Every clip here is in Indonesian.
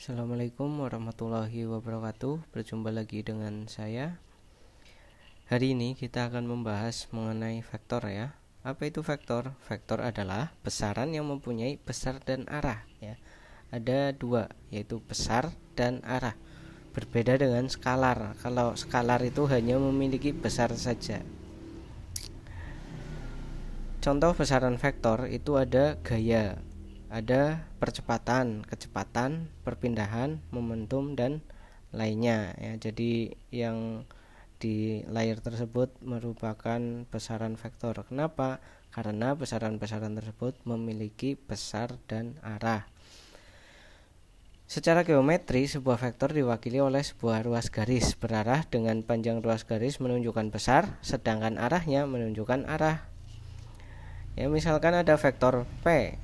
Assalamualaikum warahmatullahi wabarakatuh. Berjumpa lagi dengan saya. Hari ini kita akan membahas mengenai vektor ya. Apa itu vektor? Vektor adalah besaran yang mempunyai besar dan arah ya. Ada dua yaitu besar dan arah. Berbeda dengan skalar. Kalau skalar itu hanya memiliki besar saja. Contoh besaran vektor itu ada gaya, ada percepatan, kecepatan, perpindahan, momentum dan lainnya ya. Jadi yang di layer tersebut merupakan besaran vektor. Kenapa? Karena besaran-besaran tersebut memiliki besar dan arah. Secara geometri, sebuah vektor diwakili oleh sebuah ruas garis berarah dengan panjang ruas garis menunjukkan besar, sedangkan arahnya menunjukkan arah. Ya, misalkan ada vektor P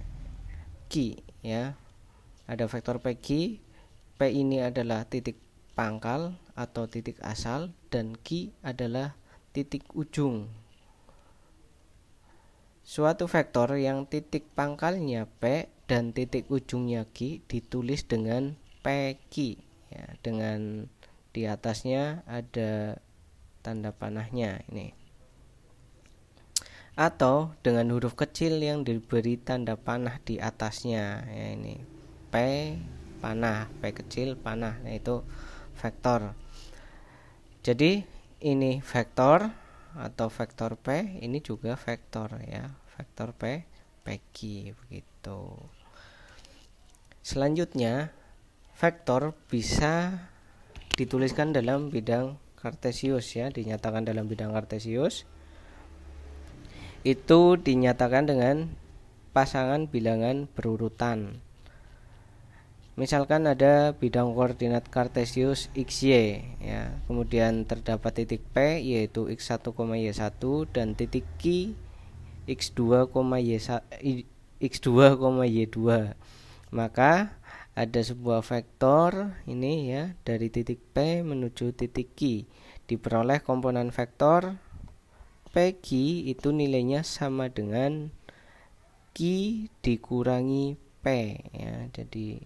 Peggy ya. Ada vektor PQ, P ini adalah titik pangkal atau titik asal dan Q adalah titik ujung. Suatu vektor yang titik pangkalnya P dan titik ujungnya Q ditulis dengan PQ ya, dengan di atasnya ada tanda panahnya ini atau dengan huruf kecil yang diberi tanda panah di atasnya ya ini P panah P kecil panah nah itu vektor jadi ini vektor atau vektor P ini juga vektor ya vektor P PG begitu selanjutnya vektor bisa dituliskan dalam bidang kartesius ya dinyatakan dalam bidang kartesius itu dinyatakan dengan pasangan bilangan berurutan. Misalkan ada bidang koordinat kartesius XY ya. Kemudian terdapat titik P yaitu X1, Y1 dan titik Q X2, y X2, Y2. Maka ada sebuah vektor ini ya dari titik P menuju titik Q diperoleh komponen vektor Peggy itu nilainya sama dengan Q dikurangi P ya. Jadi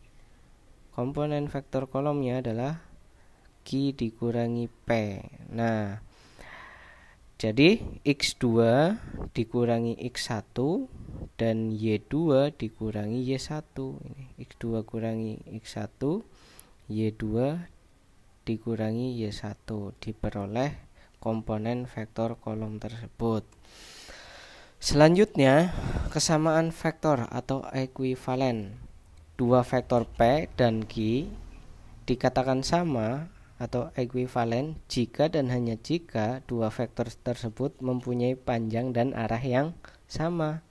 komponen vektor kolomnya adalah Q dikurangi P. Nah, jadi X2 dikurangi X1 dan Y2 dikurangi Y1. Ini X2 kurangi X1, Y2 dikurangi Y1 diperoleh komponen vektor kolom tersebut. Selanjutnya, kesamaan vektor atau ekuivalen. Dua vektor P dan Q dikatakan sama atau ekuivalen jika dan hanya jika dua vektor tersebut mempunyai panjang dan arah yang sama.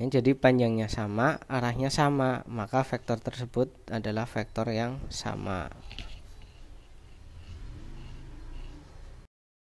Ya, jadi panjangnya sama, arahnya sama, maka vektor tersebut adalah vektor yang sama.